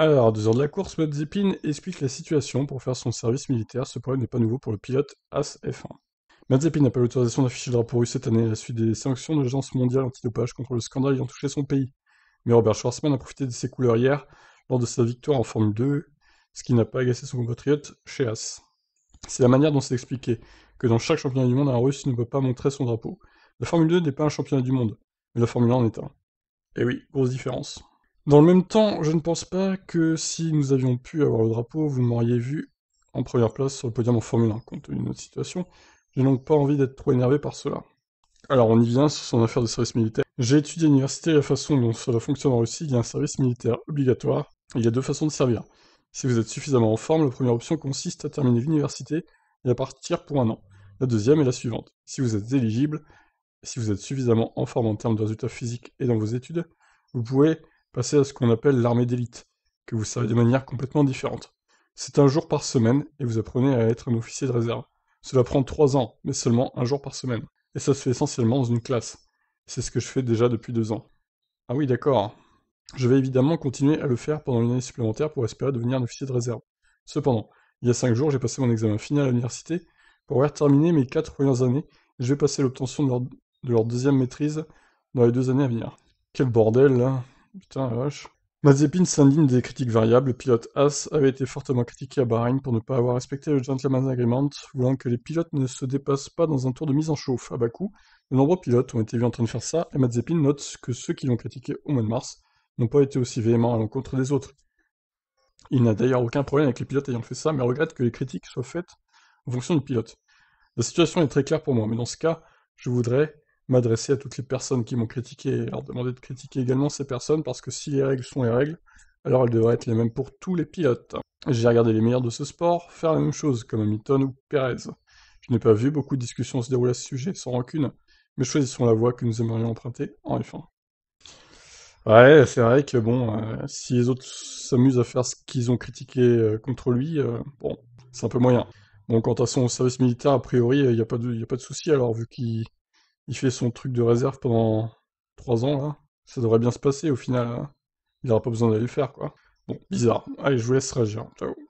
Alors, deux heures de la course, Matzepine explique la situation pour faire son service militaire. Ce problème n'est pas nouveau pour le pilote As F1. Matzepine n'a pas l'autorisation d'afficher le drapeau russe cette année à la suite des sanctions de l'Agence mondiale antidopage contre le scandale ayant touché son pays. Mais Robert Schwarzman a profité de ses couleurs hier lors de sa victoire en Formule 2, ce qui n'a pas agacé son compatriote chez As. C'est la manière dont c'est expliqué que dans chaque championnat du monde, un russe ne peut pas montrer son drapeau. La Formule 2 n'est pas un championnat du monde, mais la Formule 1 en est un. Et eh oui, grosse différence. Dans le même temps, je ne pense pas que si nous avions pu avoir le drapeau, vous m'auriez vu en première place sur le podium en Formule 1, compte tenu de notre situation. n'ai donc pas envie d'être trop énervé par cela. Alors on y vient sur son affaire de service militaire. J'ai étudié à l'université la façon dont cela fonctionne en Russie, il y a un service militaire obligatoire, il y a deux façons de servir. Si vous êtes suffisamment en forme, la première option consiste à terminer l'université et à partir pour un an. La deuxième est la suivante. Si vous êtes éligible, si vous êtes suffisamment en forme en termes de résultats physiques et dans vos études, vous pouvez passer à ce qu'on appelle l'armée d'élite, que vous savez de manière complètement différente. C'est un jour par semaine, et vous apprenez à être un officier de réserve. Cela prend trois ans, mais seulement un jour par semaine. Et ça se fait essentiellement dans une classe. C'est ce que je fais déjà depuis deux ans. Ah oui, d'accord. Je vais évidemment continuer à le faire pendant une année supplémentaire pour espérer devenir un officier de réserve. Cependant, il y a cinq jours, j'ai passé mon examen final à l'université pour avoir terminé mes quatre premières années, et je vais passer l'obtention de leur, deuxième maîtrise dans les deux années à venir. Quel bordel, là hein. Putain, la vache. Mazepin s'indigne des critiques variables. Pilote As avait été fortement critiqué à Bahreïn pour ne pas avoir respecté le Gentleman's Agreement, voulant que les pilotes ne se dépassent pas dans un tour de mise en chauffe. À Bakou, de nombreux pilotes ont été vus en train de faire ça, et Mazepin note que ceux qui l'ont critiqué au mois de mars n'ont pas été aussi véhéments à l'encontre des autres. Il n'a d'ailleurs aucun problème avec les pilotes ayant fait ça, mais regrette que les critiques soient faites en fonction du pilote. La situation est très claire pour moi, mais dans ce cas, je voudrais m'adresser à toutes les personnes qui m'ont critiqué et leur demander de critiquer également ces personnes parce que si les règles sont les règles, alors elles devraient être les mêmes pour tous les pilotes. J'ai regardé les meilleurs de ce sport faire la même chose, comme Hamilton ou Perez. Je n'ai pas vu beaucoup de discussions se dérouler à ce sujet, sans rancune, mais choisissons la voie que nous aimerions emprunter en F1. Ouais, c'est vrai que bon, euh, si les autres s'amusent à faire ce qu'ils ont critiqué euh, contre lui, euh, bon, c'est un peu moyen. Bon, quant à son service militaire, a priori, il n'y a, pas de, y a pas de souci, alors, vu qu'il il fait son truc de réserve pendant 3 ans, là. Ça devrait bien se passer au final. Hein. Il n'aura pas besoin d'aller le faire, quoi. Bon, bizarre. Allez, je vous laisse réagir. Ciao.